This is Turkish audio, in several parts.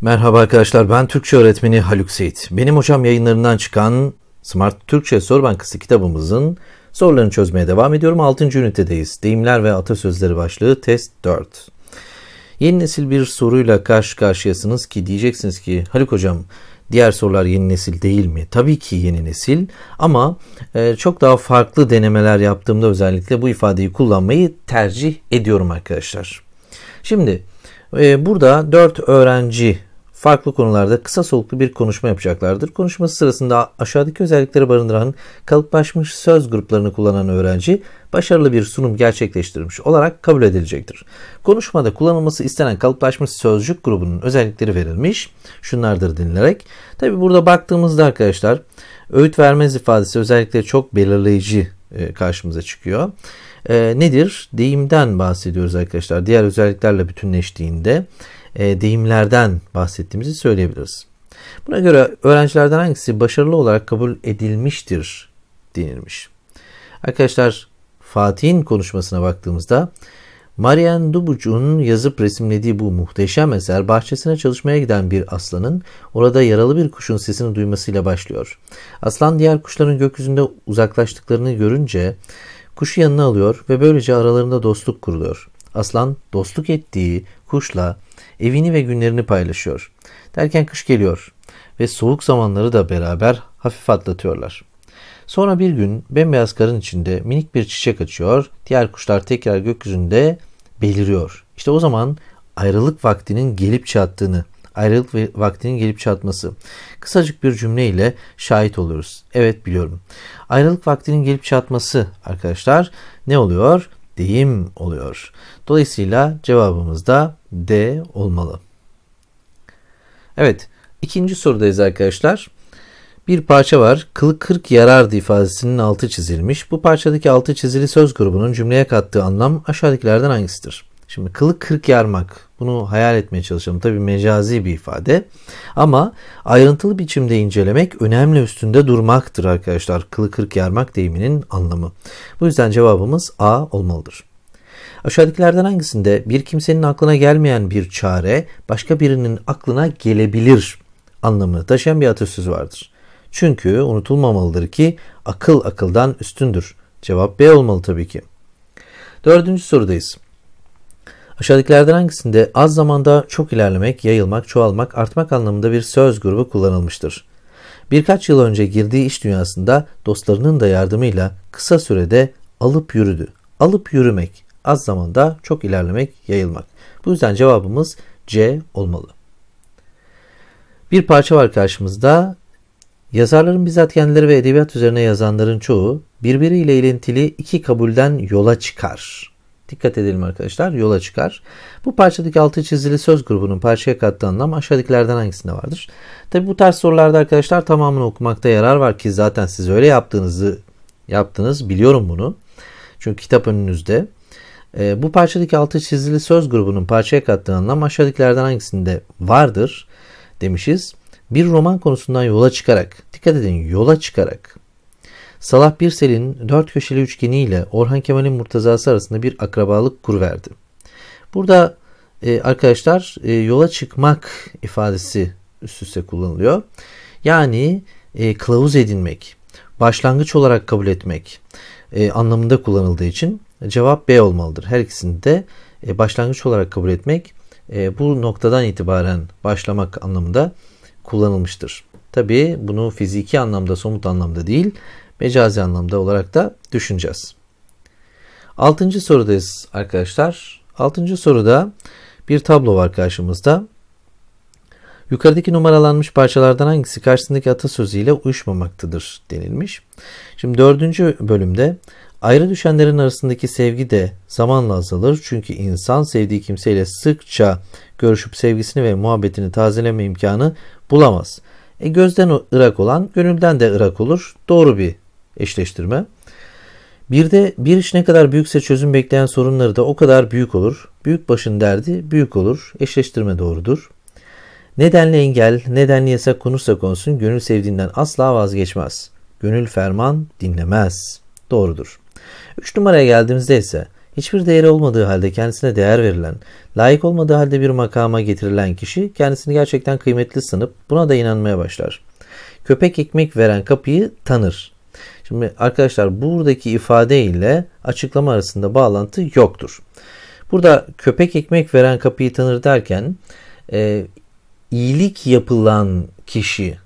Merhaba arkadaşlar ben Türkçe öğretmeni Haluk Seyit. Benim hocam yayınlarından çıkan Smart Türkçe Soru Bankası kitabımızın sorularını çözmeye devam ediyorum. 6. ünitedeyiz. Deyimler ve atasözleri başlığı test 4. Yeni nesil bir soruyla karşı karşıyasınız ki diyeceksiniz ki Haluk hocam diğer sorular yeni nesil değil mi? Tabii ki yeni nesil ama e, çok daha farklı denemeler yaptığımda özellikle bu ifadeyi kullanmayı tercih ediyorum arkadaşlar. Şimdi e, burada 4 öğrenci farklı konularda kısa soluklu bir konuşma yapacaklardır. Konuşması sırasında aşağıdaki özellikleri barındıran kalıplaşmış söz gruplarını kullanan öğrenci başarılı bir sunum gerçekleştirmiş olarak kabul edilecektir. Konuşmada kullanılması istenen kalıplaşmış sözcük grubunun özellikleri verilmiş. Şunlardır denilerek. Tabi burada baktığımızda arkadaşlar öğüt vermez ifadesi özellikle çok belirleyici e, karşımıza çıkıyor. E, nedir? Deyimden bahsediyoruz arkadaşlar. Diğer özelliklerle bütünleştiğinde e, deyimlerden bahsettiğimizi söyleyebiliriz. Buna göre öğrencilerden hangisi başarılı olarak kabul edilmiştir denilmiş. Arkadaşlar Fatih'in konuşmasına baktığımızda Marian Dubuc'un yazıp resimlediği bu muhteşem eser bahçesine çalışmaya giden bir aslanın orada yaralı bir kuşun sesini duymasıyla başlıyor. Aslan diğer kuşların gökyüzünde uzaklaştıklarını görünce kuşu yanına alıyor ve böylece aralarında dostluk kuruluyor aslan dostluk ettiği kuşla evini ve günlerini paylaşıyor. Derken kış geliyor ve soğuk zamanları da beraber hafif atlatıyorlar. Sonra bir gün bembeyaz karın içinde minik bir çiçek açıyor. Diğer kuşlar tekrar gökyüzünde beliriyor. İşte o zaman ayrılık vaktinin gelip çattığını, ayrılık vaktinin gelip çatması. Kısacık bir cümleyle şahit oluyoruz. Evet biliyorum. Ayrılık vaktinin gelip çatması arkadaşlar ne oluyor? deyim oluyor. Dolayısıyla cevabımız da D olmalı. Evet ikinci sorudayız arkadaşlar. Bir parça var. Kılık kırk yarardı ifadesinin altı çizilmiş. Bu parçadaki altı çizili söz grubunun cümleye kattığı anlam aşağıdakilerden hangisidir? Şimdi kılık kırk yarmak bunu hayal etmeye çalışalım. Tabi mecazi bir ifade ama ayrıntılı biçimde incelemek önemli üstünde durmaktır arkadaşlar. Kılık kırk yarmak deyiminin anlamı. Bu yüzden cevabımız A olmalıdır. Aşağıdakilerden hangisinde bir kimsenin aklına gelmeyen bir çare başka birinin aklına gelebilir anlamını taşıyan bir atasözü vardır. Çünkü unutulmamalıdır ki akıl akıldan üstündür. Cevap B olmalı tabii ki. Dördüncü sorudayız. Aşağıdakilerden hangisinde az zamanda çok ilerlemek, yayılmak, çoğalmak, artmak anlamında bir söz grubu kullanılmıştır? Birkaç yıl önce girdiği iş dünyasında dostlarının da yardımıyla kısa sürede alıp yürüdü. Alıp yürümek, az zamanda çok ilerlemek, yayılmak. Bu yüzden cevabımız C olmalı. Bir parça var karşımızda. Yazarların bizzat kendileri ve edebiyat üzerine yazanların çoğu birbiriyle ilintili iki kabulden yola çıkar. Dikkat edelim arkadaşlar yola çıkar. Bu parçadaki altı çizili söz grubunun parçaya kattığı anlam aşağıdakilerden hangisinde vardır? Tabi bu tarz sorularda arkadaşlar tamamını okumakta yarar var ki zaten siz öyle yaptığınızı yaptınız biliyorum bunu. Çünkü kitap önünüzde. E, bu parçadaki altı çizili söz grubunun parçaya kattığı anlam aşağıdakilerden hangisinde vardır demişiz. Bir roman konusundan yola çıkarak, dikkat edin yola çıkarak Salah Birsel'in dört köşeli üçgeniyle Orhan Kemal'in Murtazası arasında bir akrabalık kurverdi. Burada e, arkadaşlar e, yola çıkmak ifadesi üst üste kullanılıyor. Yani e, kılavuz edinmek, başlangıç olarak kabul etmek e, anlamında kullanıldığı için cevap B olmalıdır. Her ikisini de e, başlangıç olarak kabul etmek e, bu noktadan itibaren başlamak anlamında kullanılmıştır. Tabii bunu fiziki anlamda, somut anlamda değil, mecazi anlamda olarak da düşüneceğiz. Altıncı sorudayız arkadaşlar. Altıncı soruda bir tablo var karşımızda. Yukarıdaki numaralanmış parçalardan hangisi karşısındaki atasözüyle uyuşmamaktadır denilmiş. Şimdi dördüncü bölümde ayrı düşenlerin arasındaki sevgi de zamanla azalır. Çünkü insan sevdiği kimseyle sıkça görüşüp sevgisini ve muhabbetini tazeleme imkanı bulamaz. E gözden ırak olan gönülden de ırak olur. Doğru bir eşleştirme. Bir de bir iş ne kadar büyükse çözüm bekleyen sorunları da o kadar büyük olur. Büyük başın derdi büyük olur. Eşleştirme doğrudur. Nedenle engel, nedenli yasak konursa konsun gönül sevdiğinden asla vazgeçmez. Gönül ferman dinlemez. Doğrudur. 3 numaraya geldiğimizde ise hiçbir değeri olmadığı halde kendisine değer verilen, layık olmadığı halde bir makama getirilen kişi kendisini gerçekten kıymetli sanıp buna da inanmaya başlar. Köpek ekmek veren kapıyı tanır. Şimdi arkadaşlar buradaki ifade ile açıklama arasında bağlantı yoktur. Burada köpek ekmek veren kapıyı tanır derken e, iyilik yapılan kişi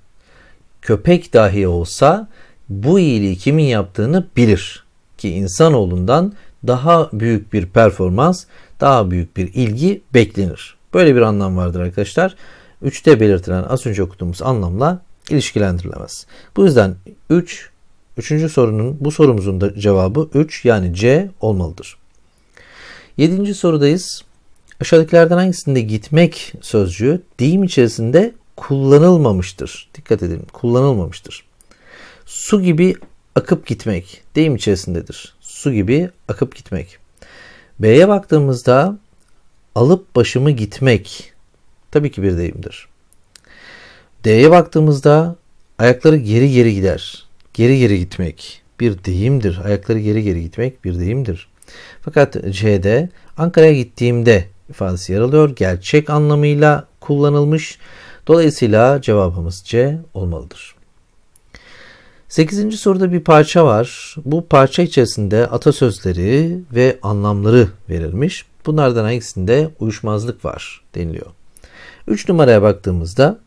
köpek dahi olsa bu iyiliği kimin yaptığını bilir ki insanoğlundan daha büyük bir performans, daha büyük bir ilgi beklenir. Böyle bir anlam vardır arkadaşlar. Üçte belirtilen az önce okuduğumuz anlamla ilişkilendirilemez. Bu yüzden 3 Üçüncü sorunun bu sorumuzun da cevabı 3 yani C olmalıdır. Yedinci sorudayız. Aşağıdakilerden hangisinde gitmek sözcüğü deyim içerisinde kullanılmamıştır? Dikkat edin kullanılmamıştır. Su gibi akıp gitmek deyim içerisindedir. Su gibi akıp gitmek. B'ye baktığımızda alıp başımı gitmek tabii ki bir deyimdir. D'ye baktığımızda ayakları geri geri gider geri geri gitmek bir deyimdir. Ayakları geri geri gitmek bir deyimdir. Fakat C'de Ankara'ya gittiğimde ifadesi yer alıyor. Gerçek anlamıyla kullanılmış. Dolayısıyla cevabımız C olmalıdır. 8. soruda bir parça var. Bu parça içerisinde atasözleri ve anlamları verilmiş. Bunlardan hangisinde uyuşmazlık var deniliyor. 3 numaraya baktığımızda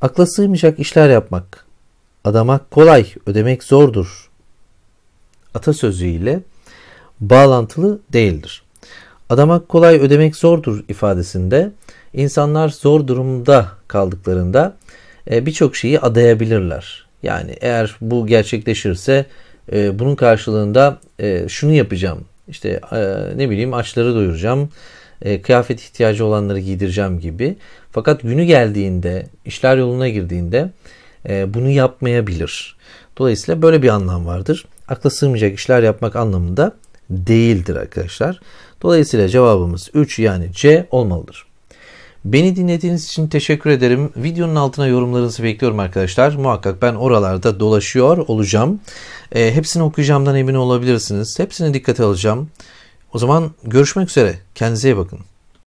akla sığmayacak işler yapmak Adamak kolay, ödemek zordur atasözüyle bağlantılı değildir. Adamak kolay, ödemek zordur ifadesinde insanlar zor durumda kaldıklarında e, birçok şeyi adayabilirler. Yani eğer bu gerçekleşirse e, bunun karşılığında e, şunu yapacağım. İşte ne bileyim açları doyuracağım, kıyafet ihtiyacı olanları giydireceğim gibi. Fakat günü geldiğinde, işler yoluna girdiğinde e, bunu yapmayabilir. Dolayısıyla böyle bir anlam vardır. Akla sığmayacak işler yapmak anlamında değildir arkadaşlar. Dolayısıyla cevabımız 3 yani C olmalıdır. Beni dinlediğiniz için teşekkür ederim. Videonun altına yorumlarınızı bekliyorum arkadaşlar. Muhakkak ben oralarda dolaşıyor olacağım. E, hepsini okuyacağımdan emin olabilirsiniz. Hepsini dikkate alacağım. O zaman görüşmek üzere. Kendinize iyi bakın.